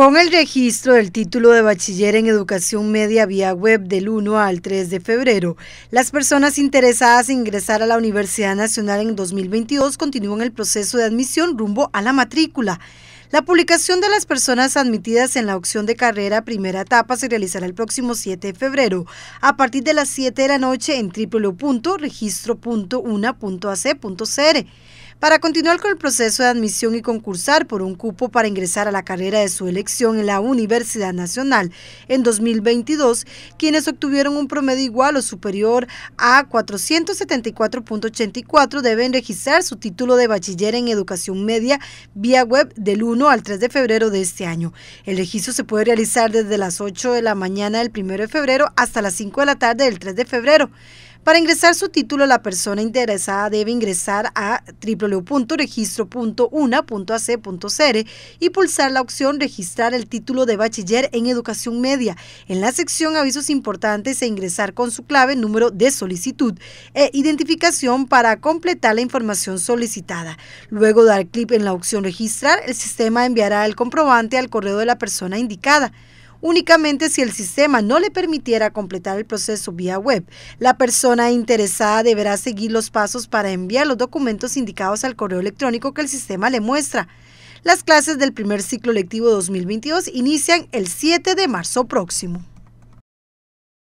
Con el registro del título de bachiller en educación media vía web del 1 al 3 de febrero, las personas interesadas en ingresar a la Universidad Nacional en 2022 continúan el proceso de admisión rumbo a la matrícula. La publicación de las personas admitidas en la opción de carrera primera etapa se realizará el próximo 7 de febrero a partir de las 7 de la noche en www.registro.una.ac.cr. Para continuar con el proceso de admisión y concursar por un cupo para ingresar a la carrera de su elección en la Universidad Nacional en 2022, quienes obtuvieron un promedio igual o superior a 474.84 deben registrar su título de bachiller en educación media vía web del 1 al 3 de febrero de este año. El registro se puede realizar desde las 8 de la mañana del 1 de febrero hasta las 5 de la tarde del 3 de febrero. Para ingresar su título, la persona interesada debe ingresar a www.registro.una.ac.cr y pulsar la opción Registrar el título de bachiller en educación media en la sección Avisos importantes e ingresar con su clave, número de solicitud e identificación para completar la información solicitada. Luego dar clic en la opción Registrar, el sistema enviará el comprobante al correo de la persona indicada. Únicamente si el sistema no le permitiera completar el proceso vía web, la persona interesada deberá seguir los pasos para enviar los documentos indicados al correo electrónico que el sistema le muestra. Las clases del primer ciclo lectivo 2022 inician el 7 de marzo próximo.